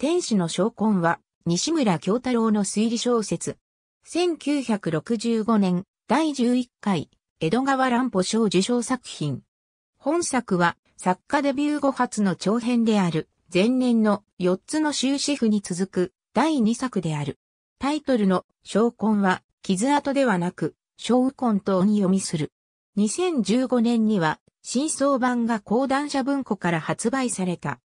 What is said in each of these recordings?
天使の昇魂は、西村京太郎の推理小説。1965年、第11回、江戸川乱歩賞受賞作品。本作は、作家デビュー後初の長編である、前年の4つの終止符に続く、第2作である。タイトルの、昇魂は、傷跡ではなく、昇魂とに読みする。2015年には、新装版が講談社文庫から発売された。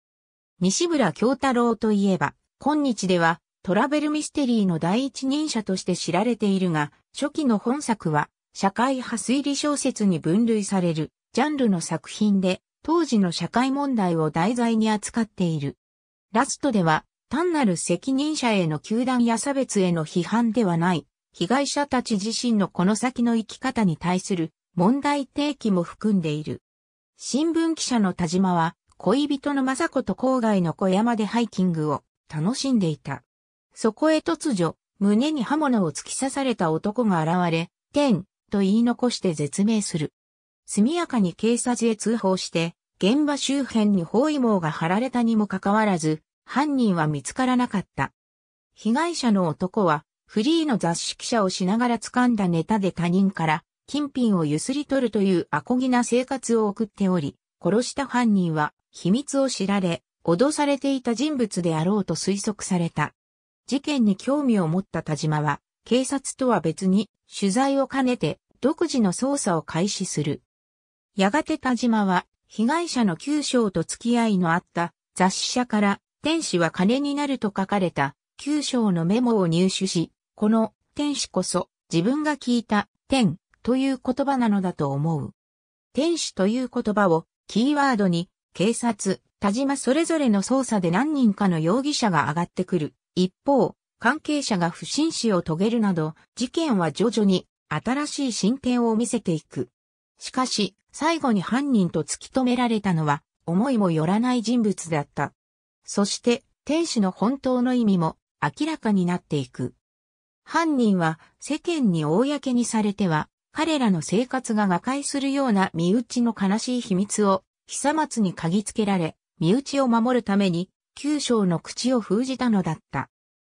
西村京太郎といえば、今日ではトラベルミステリーの第一人者として知られているが、初期の本作は社会派推理小説に分類されるジャンルの作品で、当時の社会問題を題材に扱っている。ラストでは、単なる責任者への球団や差別への批判ではない、被害者たち自身のこの先の生き方に対する問題提起も含んでいる。新聞記者の田島は、恋人の雅子と郊外の小山でハイキングを楽しんでいた。そこへ突如、胸に刃物を突き刺された男が現れ、天、と言い残して絶命する。速やかに警察へ通報して、現場周辺に包囲網が張られたにもかかわらず、犯人は見つからなかった。被害者の男は、フリーの雑誌記者をしながら掴んだネタで他人から、金品をゆすり取るというアコギな生活を送っており、殺した犯人は秘密を知られ、脅されていた人物であろうと推測された。事件に興味を持った田島は、警察とは別に取材を兼ねて独自の捜査を開始する。やがて田島は被害者の九章と付き合いのあった雑誌社から天使は金になると書かれた九章のメモを入手し、この天使こそ自分が聞いた天という言葉なのだと思う。天使という言葉をキーワードに、警察、田島それぞれの捜査で何人かの容疑者が上がってくる。一方、関係者が不審死を遂げるなど、事件は徐々に新しい進展を見せていく。しかし、最後に犯人と突き止められたのは、思いもよらない人物だった。そして、天使の本当の意味も明らかになっていく。犯人は世間に公にされては彼らの生活が瓦解するような身内の悲しい秘密を、久松に嗅ぎつけられ、身内を守るために、九章の口を封じたのだった。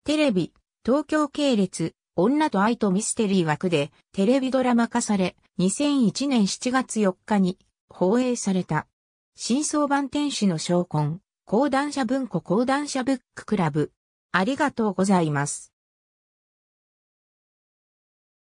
テレビ、東京系列、女と愛とミステリー枠でテレビドラマ化され、2001年7月4日に放映された。真相版天使の昇魂、講談社文庫講談社ブッククラブ。ありがとうございます。